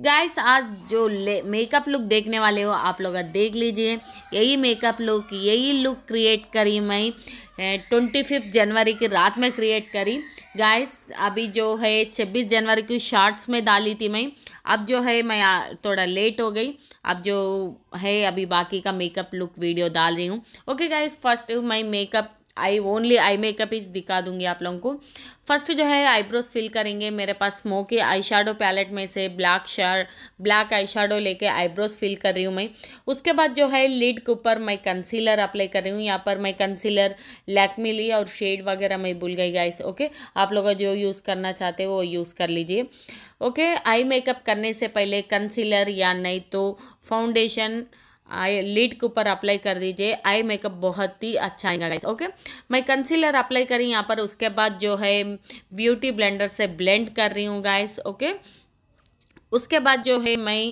Guys आज जो makeup look देखने वाले हो आप लोग देख लीजिए यही मेकअप लुक यही लुक क्रिएट करी मैं ट्वेंटी फिफ्थ जनवरी की रात में क्रिएट करी गाइस अभी जो है छब्बीस जनवरी की शॉर्ट्स में डाली थी मैं अब जो है मैं थोड़ा लेट हो गई अब जो है अभी बाकी का मेकअप लुक वीडियो डाल रही हूँ ओके गाइस फर्स्ट मैं makeup eye only eye makeup ही दिखा दूंगी आप लोगों को फर्स्ट जो है आईब्रोज फिल करेंगे मेरे पास स्मोकी आई शेडो पैलेट में से ब्लैक शर ब्लैक आई शेडो लेके आईब्रोज फिल कर रही हूँ मैं उसके बाद जो है लिड के ऊपर मैं कंसीलर अप्लाई कर रही हूँ यहाँ पर मैं कंसीलर लैक मिली और शेड वगैरह मैं भूल गई गाइस ओके आप लोग जो यूज़ करना चाहते हो वो यूज़ कर लीजिए ओके आई मेकअप करने से पहले कंसीलर या नहीं तो फाउंडेशन आई लिड के ऊपर अप्लाई कर दीजिए आई मेकअप बहुत ही अच्छा आएगा गाइस ओके मैं कंसीलर अप्लाई करी यहाँ पर उसके बाद जो है ब्यूटी ब्लेंडर से ब्लेंड कर रही हूँ गाइस ओके उसके बाद जो है मैं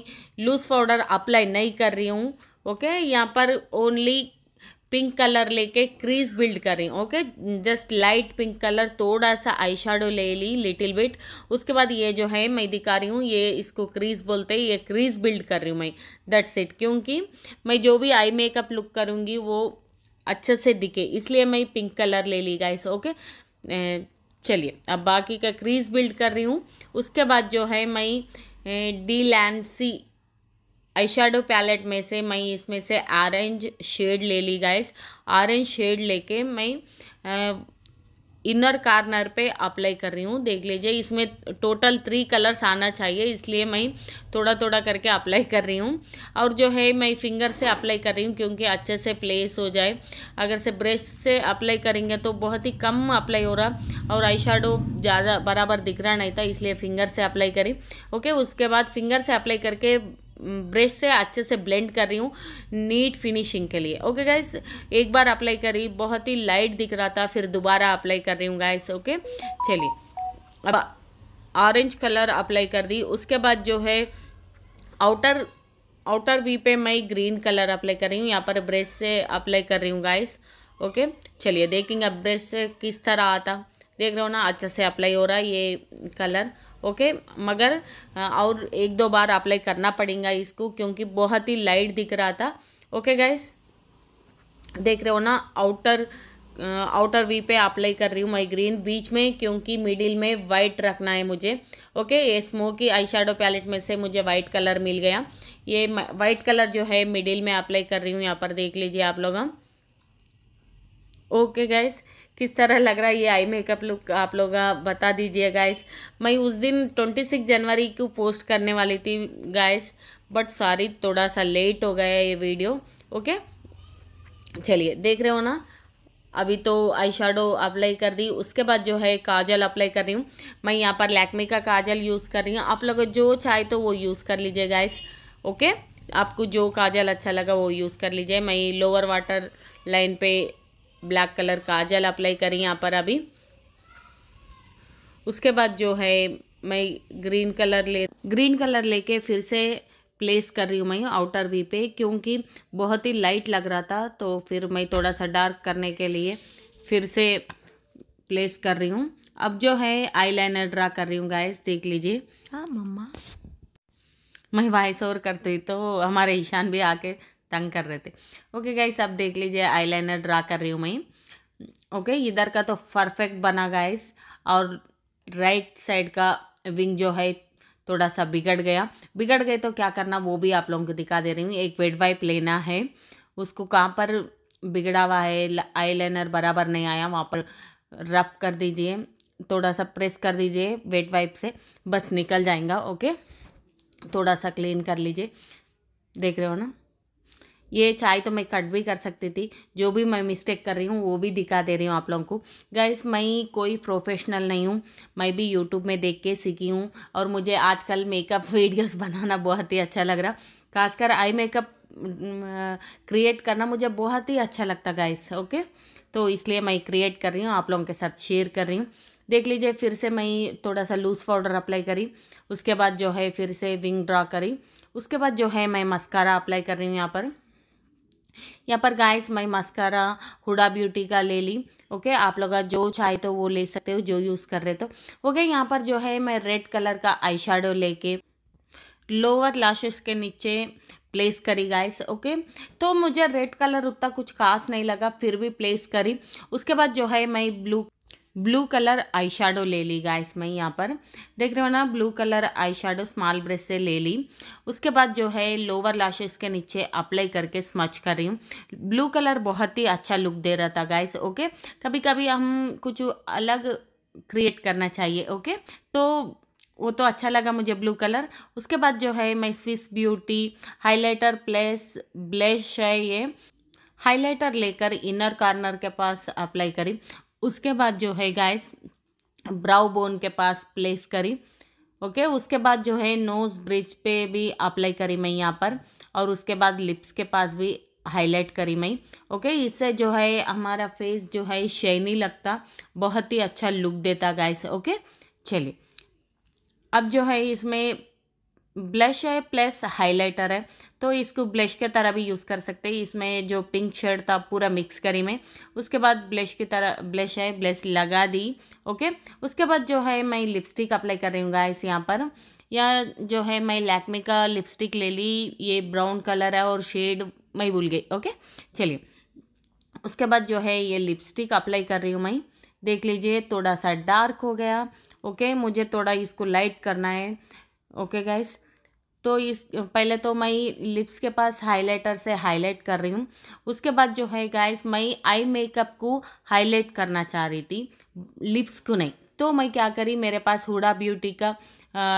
लूज पाउडर अप्लाई नहीं कर रही हूँ ओके यहाँ पर ओनली पिंक कलर लेके क्रीज बिल्ड करें okay just light pink colour थोड़ा सा आई शेडो ले ली लिटिल बिट उसके बाद ये जो है मैं दिखा रही हूँ ये इसको क्रीज बोलते हैं ये क्रीज बिल्ड कर रही हूँ मैं दैट्स इट क्योंकि मैं जो भी आई मेकअप लुक करूँगी वो अच्छे से दिखे इसलिए मैं पिंक कलर ले ली गाइस ओके चलिए अब बाकी का क्रीज बिल्ड कर रही हूँ उसके बाद जो है मैं डी लैंड सी आई शेडो पैलेट में से मैं इसमें से ऑरेंज शेड ले ली गाइस ऑरेंज शेड लेके मैं इनर कार्नर पे अप्लाई कर रही हूँ देख लीजिए इसमें टोटल थ्री कलर्स आना चाहिए इसलिए मैं थोड़ा थोड़ा करके अप्लाई कर रही हूँ और जो है मैं फिंगर से अप्लाई कर रही हूँ क्योंकि अच्छे से प्लेस हो जाए अगर से ब्रश से अप्लाई करेंगे तो बहुत ही कम अप्लाई हो रहा और आई ज़्यादा बराबर दिख रहा नहीं था इसलिए फिंगर से अप्लाई करी ओके उसके बाद फिंगर से अप्लाई करके ब्रश से अच्छे से ब्लेंड कर रही हूँ नीट फिनिशिंग के लिए ओके गाइस एक बार अप्लाई कर रही बहुत ही लाइट दिख रहा था फिर दोबारा अप्लाई कर रही हूँ गाइस ओके चलिए अब ऑरेंज कलर अप्लाई कर दी उसके बाद जो है आउटर आउटर वी पे मैं ग्रीन कलर अप्लाई कर रही हूँ यहाँ पर ब्रश से अप्लाई कर रही हूँ गाइस ओके चलिए देखेंगे अब ब्रश से किस तरह आता देख रहे हो ना अच्छे से अप्लाई हो रहा है ये कलर ओके मगर और एक दो बार अप्लाई करना पड़ेगा इसको क्योंकि बहुत ही लाइट दिख रहा था ओके गाइस देख रहे हो ना आउटर आउटर वी पे अप्लाई कर रही हूँ मैं ग्रीन बीच में क्योंकि मिडिल में वाइट रखना है मुझे ओके ये स्मोकी आई शेडो पैलेट में से मुझे वाइट कलर मिल गया ये वाइट कलर जो है मिडिल में अप्लाई कर रही हूँ यहाँ पर देख लीजिए आप लोग ओके गाइज़ किस तरह लग रहा है ये आई मेकअप लुक आप लोग बता दीजिए गाइस मैं उस दिन ट्वेंटी सिक्स जनवरी को पोस्ट करने वाली थी गाइस बट सॉरी थोड़ा सा लेट हो गया ये वीडियो ओके चलिए देख रहे हो ना अभी तो आई शेडो अप्लाई कर दी उसके बाद जो है काजल अप्लाई कर रही हूँ मैं यहाँ पर लैकमे का काजल यूज़ कर रही हूँ आप लोग जो चाहे तो वो यूज़ कर लीजिए गाइस ओके आपको जो काजल अच्छा लगा वो यूज़ कर लीजिए मैं लोअर वाटर लाइन पे ब्लैक कलर काजल अप्लाई करी यहाँ पर अभी उसके बाद जो है मैं ग्रीन कलर ले ग्रीन कलर लेके फिर से प्लेस कर रही हूँ मैं आउटर वी पे क्योंकि बहुत ही लाइट लग रहा था तो फिर मैं थोड़ा सा डार्क करने के लिए फिर से प्लेस कर रही हूँ अब जो है आईलाइनर ड्रा कर रही हूँ गाइस देख लीजिए हाँ मम्मा मैं वॉइस ओवर करती तो हमारे ईशान भी आके तंग कर रहे थे ओके गाइस अब देख लीजिए आईलाइनर ड्रा कर रही हूँ मैं ओके इधर का तो परफेक्ट बना गाइस और राइट साइड का विंग जो है थोड़ा सा बिगड़ गया बिगड़ गए तो क्या करना वो भी आप लोगों को दिखा दे रही हूँ एक वेड वाइप लेना है उसको कहाँ पर बिगड़ा हुआ है आई लाइनर बराबर नहीं आया वहाँ पर रफ कर दीजिए थोड़ा सा प्रेस कर दीजिए वेट वाइप से बस निकल जाएगा ओके थोड़ा सा क्लीन कर लीजिए देख रहे हो ना ये चाय तो मैं कट भी कर सकती थी जो भी मैं मिस्टेक कर रही हूँ वो भी दिखा दे रही हूँ आप लोगों को गैस मैं कोई प्रोफेशनल नहीं हूँ मैं भी यूट्यूब में देख के सीखी हूँ और मुझे आजकल मेकअप वीडियोस बनाना बहुत ही अच्छा लग रहा खासकर आई मेकअप क्रिएट करना मुझे बहुत ही अच्छा लगता गाइस ओके तो इसलिए मैं क्रिएट कर रही हूँ आप लोगों के साथ शेयर कर रही हूँ देख लीजिए फिर से मैं थोड़ा सा लूज़ पाउडर अप्लाई करी उसके बाद जो है फिर से विंग ड्रा करी उसके बाद जो है मैं मस्कारा अप्लाई कर रही हूँ यहाँ पर यहाँ पर गाइस मैं मस्कारा हुडा ब्यूटी का ले ली ओके आप लोग जो चाहे तो वो ले सकते हो जो यूज़ कर रहे तो ओके यहाँ पर जो है मैं रेड कलर का आई शेडो लेके लोअर लाशेस के नीचे प्लेस करी गाइस ओके तो मुझे रेड कलर उतना कुछ खास नहीं लगा फिर भी प्लेस करी उसके बाद जो है मैं blue blue colour eye shadow ले ली गाइस मैं यहाँ पर देख रहे हो ना blue colour eye shadow small brush से ले ली उसके बाद जो है लोअर लाशेस के नीचे अप्लाई करके स्मच कर रही हूँ ब्लू कलर बहुत ही अच्छा लुक दे रहा था गाइस ओके कभी कभी हम कुछ अलग क्रिएट करना चाहिए ओके तो वो तो अच्छा लगा मुझे ब्लू कलर उसके बाद जो है मैं Swiss Beauty highlighter plus blush है ये हाइलाइटर लेकर इनर कॉर्नर के पास अप्लाई करी उसके बाद जो है गाइस ब्राउ बोन के पास प्लेस करी ओके उसके बाद जो है नोज ब्रिज पे भी अप्लाई करी मैं यहाँ पर और उसके बाद लिप्स के पास भी हाईलाइट करी मैं ओके इससे जो है हमारा फेस जो है शाइनी लगता बहुत ही अच्छा लुक देता गाइस ओके चलिए अब जो है इसमें ब्लश है प्लस हाइलाइटर है तो इसको ब्लश के तरह भी यूज़ कर सकते हैं इसमें जो पिंक शेड था पूरा मिक्स करी मैं उसके बाद ब्लश की तरह ब्लश है ब्लश लगा दी ओके उसके बाद जो है मैं लिपस्टिक अप्लाई कर रही हूँ गाइस यहाँ पर या जो है मैं लैक्मे का लिपस्टिक ले ली ये ब्राउन कलर है और शेड मैं भूल गई ओके चलिए उसके बाद जो है ये लिपस्टिक अप्लाई कर रही हूँ मैं देख लीजिए थोड़ा सा डार्क हो गया ओके मुझे थोड़ा इसको लाइट करना है ओके गाइस तो इस पहले तो मैं लिप्स के पास हाइलाइटर से हाईलाइट कर रही हूँ उसके बाद जो है गाइस मैं आई मेकअप को हाईलाइट करना चाह रही थी लिप्स को नहीं तो मैं क्या करी मेरे पास हुडा ब्यूटी का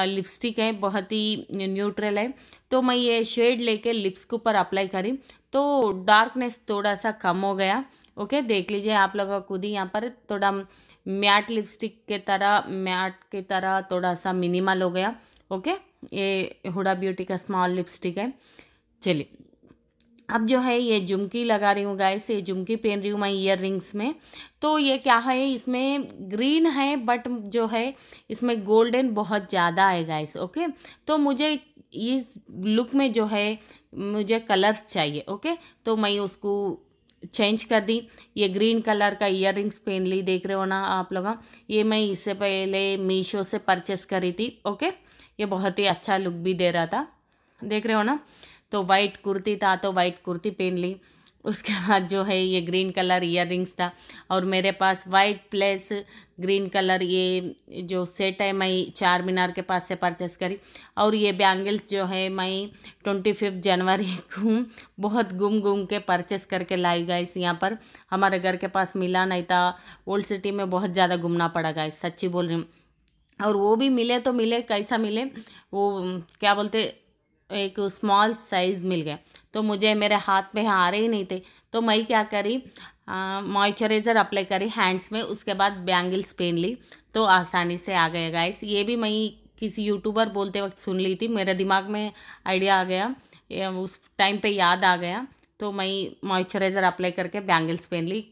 लिपस्टिक है बहुत ही न्यूट्रल है तो मैं ये शेड लेके लिप्स के ऊपर अप्लाई करी तो डार्कनेस थोड़ा सा कम हो गया ओके देख लीजिए आप लोगों खुद ही यहाँ पर थोड़ा मैट लिपस्टिक के तरह मैट की तरह थोड़ा सा मिनिमल हो गया ओके ये हुडा ब्यूटी का स्मॉल लिपस्टिक है चलिए अब जो है ये झुमकी लगा रही हूँ गाइस ये झुमकी पहन रही हूँ मैं ईयर रिंग्स में तो ये क्या है इसमें ग्रीन है बट जो है इसमें गोल्डन बहुत ज़्यादा है गाइस ओके तो मुझे इस लुक में जो है मुझे कलर्स चाहिए ओके तो मैं उसको चेंज कर दी ये ग्रीन कलर का इयर रिंग्स पहन ली देख रहे हो ना आप लोग हाँ? ये मैं इससे पहले मीशो से परचेस करी थी ओके ये बहुत ही अच्छा लुक भी दे रहा था देख रहे हो ना तो वाइट कुर्ती था तो वाइट कुर्ती पहन ली उसके बाद जो है ये ग्रीन कलर इयर था और मेरे पास वाइट प्लेस ग्रीन कलर ये जो सेट है मैं चार मीनार के पास से परचेस करी और ये बैंगल्स जो है मैं ट्वेंटी फिफ्थ जनवरी को बहुत घूम घूम के परचेस करके लाई गई इस यहाँ पर हमारे घर के पास मिला नहीं था ओल्ड सिटी में बहुत ज़्यादा घूमना पड़ा गया सच्ची बोल रही हूँ और वो भी मिले तो मिले कैसा मिले वो क्या बोलते एक स्मॉल साइज़ मिल गया तो मुझे मेरे हाथ में आ रहे ही नहीं थे तो मैं क्या करी मॉइस्चराइज़र अप्लाई करी हैंड्स में उसके बाद बैंगल्स पहन ली तो आसानी से आ गए गाइस ये भी मैं किसी यूट्यूबर बोलते वक्त सुन ली थी मेरे दिमाग में आइडिया आ गया उस टाइम पे याद आ गया तो मैं मॉइस्चराइज़र अप्लाई करके बैंगल्स पहन ली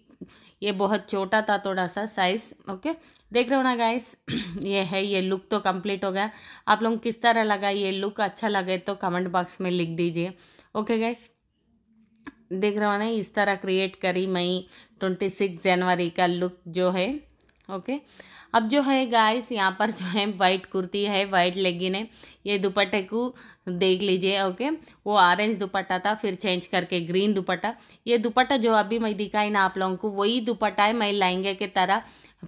ये बहुत छोटा था थोड़ा सा साइज़ ओके देख रहे हो ना गाइस ये है ये लुक तो कंप्लीट हो गया आप लोग किस तरह लगा ये लुक अच्छा लगे तो कमेंट बॉक्स में लिख दीजिए ओके गाइस देख रहे हो ना इस तरह क्रिएट करी मई ट्वेंटी सिक्स जनवरी का लुक जो है ओके अब जो है गाइस यहाँ पर जो है वाइट कुर्ती है वाइट लेगिन है ये दुपट्टे को देख लीजिए ओके वो ऑरेंज दुपट्टा था फिर चेंज करके ग्रीन दुपट्टा ये दुपट्टा जो अभी मैं दिखाई ना आप लोगों को वही दुपट्टा है मैं लहंगे के तरह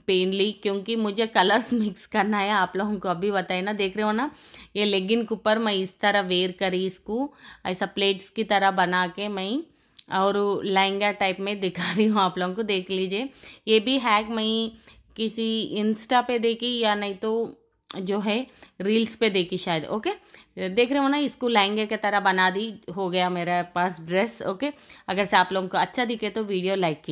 पहन ली क्योंकि मुझे कलर्स मिक्स करना है आप लोगों को अभी बताए ना देख रहे हो ना ये लेगिन के ऊपर मैं इस तरह वेयर करी इसको ऐसा प्लेट्स की तरह बना के मैं और लहंगा टाइप में दिखा रही हूँ आप लोगों को देख लीजिए ये भी हैक मैं किसी इंस्टा पे देखी या नहीं तो जो है रील्स पे देखी शायद ओके देख रहे हो ना इसको लहंगे की तरह बना दी हो गया मेरे पास ड्रेस ओके अगर से आप लोगों को अच्छा दिखे तो वीडियो लाइक कीजिए